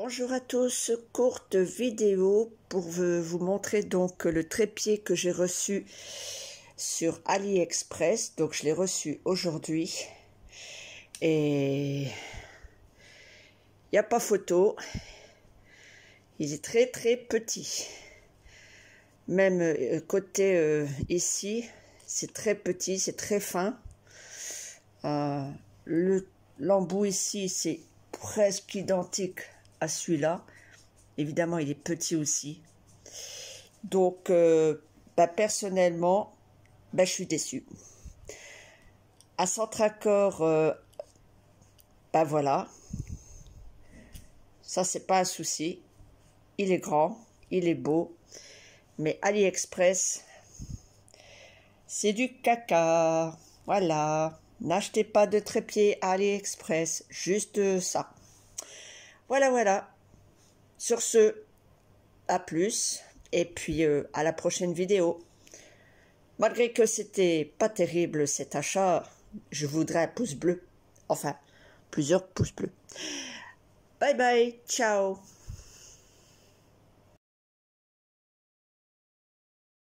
Bonjour à tous, courte vidéo pour vous montrer donc le trépied que j'ai reçu sur AliExpress. Donc je l'ai reçu aujourd'hui et il n'y a pas photo. Il est très très petit. Même euh, côté euh, ici, c'est très petit, c'est très fin. Euh, L'embout ici, c'est presque identique à celui-là. Évidemment, il est petit aussi. Donc, euh, bah, personnellement, bah, je suis déçue. À centre-accord, euh, ben bah, voilà. Ça, c'est pas un souci. Il est grand, il est beau. Mais AliExpress, c'est du caca. Voilà. N'achetez pas de trépied AliExpress, juste ça. Voilà, voilà. Sur ce, à plus et puis euh, à la prochaine vidéo. Malgré que c'était pas terrible cet achat, je voudrais un pouce bleu. Enfin, plusieurs pouces bleus. Bye bye, ciao